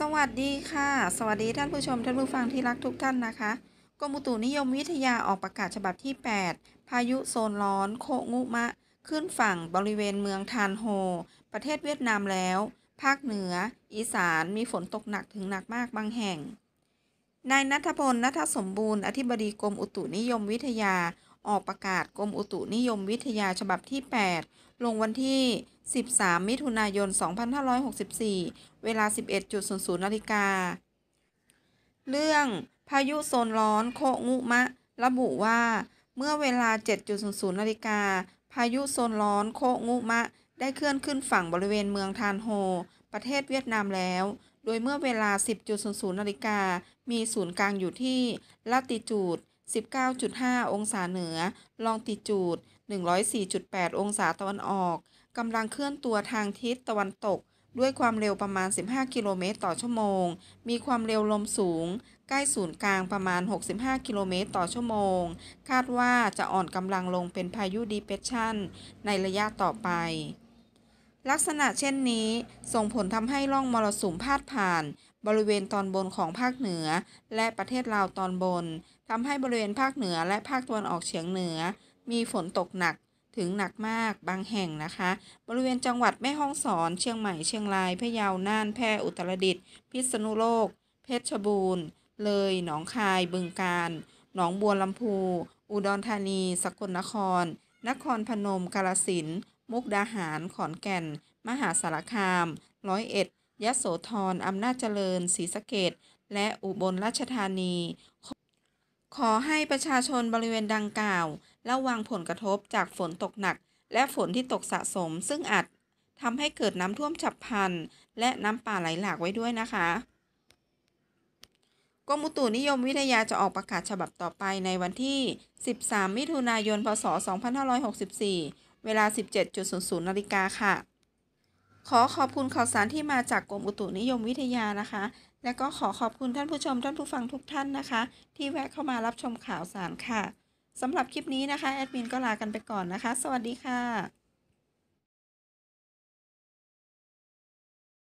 สวัสดีค่ะ สวัสดีท่านผู้ชม ท่านผู้ฟังที่รักทุกท่านนะคะ กรมอุตุนิยมวิทยาออกประกาศฉบับที่ 8 พายุโซนร้อน โคงุมะ ขึ้นฝั่ง บริเวณเมืองทานโฮประเทศเวียดนามแล้ว ภาคเหนือ อีสานมีฝนตกหนักถึงหนักมากบางแห่งนายนัทพลนัทสมบูรณ์อธิบดีกรมอุตุนิยมวิทยาออกประกาศกรมอุตุนิยมวิทยาฉบับที่ 8 ลงวันที่ 13 มิถุนายน 2564 เวลา 11.00นาฬิกาเรื่อง พายุโซนร้อนโคงูมะ ระบุว่า เมื่อเวลา 7.00นาฬิกาพายุโซนร้อนโคงูมะ ได้เคลื่อนขึ้นฝั่งบริเวณเมืองทานโฮ ประเทศเวียดนามแล้ว โดยเมื่อเวลา 10.00นาฬิกามีศูนย์กลางอยู่ที่ ละติจูด19.5 องศาเหนือ ลองติจูด104.8 องศาตะวันออก กำลังเคลื่อนตัวทางทิศตะวันตก ด้วยความเร็วประมาณ 15 กิโลเมตรต่อชั่วโมง มีความเร็วลมสูง ใกล้ศูนย์กลางประมาณ 65กิโลเมตร ต่อชั่วโมง คาดว่าจะอ่อนกำลังลงเป็นพายุดีเพชชันในระยะต่อไป ลักษณะเช่นนี้ ส่งผลทำให้ร่องมรสุมพาดผ่านบริเวณตอนบนของภาคเหนือและประเทศลาวตอนบนทำให้บริเวณภาคเหนือและภาคตะวันออกเฉียงเหนือมีฝนตกหนักถึงหนักมากบางแห่งนะคะ บริเวณจังหวัดแม่ฮ่องสอนเชียงใหม่เชียงรายพะเยาน่านแพร่อุตรดิตถ์พิษณุโลก เพชรบูรณ์เลยหนองคายบึงกาฬหนองบัวลำพูอุดรธานีสกลนคร นครพนมกาลสินมุกดาหาร ขอนแก่น มหาสารคามร้อยเอ็ดยโสธร อำนาจเจริญศรีสะเกดและอุบลราชธานี ขอให้ประชาชนบริเวณดังกล่าว ระวังผลกระทบจากฝนตกหนัก และฝนที่ตกสะสม ซึ่งอาจทำให้เกิดน้ำท่วมฉับพลัน และน้ำป่าไหลหลากไว้ด้วยนะคะกรมอุตุนิยมวิทยาจะออกประกาศฉบับต่อไปในวันที่ 13 มิถุนายน พศ2564 เวลา 17.00นาฬิกาค่ะขอ ขอบคุณข่าวสารที่มาจากกรมอุตุนิยมวิทยานะคะ และก็ขอขอบคุณท่านผู้ชม ท่านผู้ฟังทุกท่านนะคะ ที่แวะเข้ามารับชมข่าวสารค่ะสำหรับคลิปนี้นะคะ แอดมิน ก็ลากันไปก่อนนะคะ สวัสดีค่ะ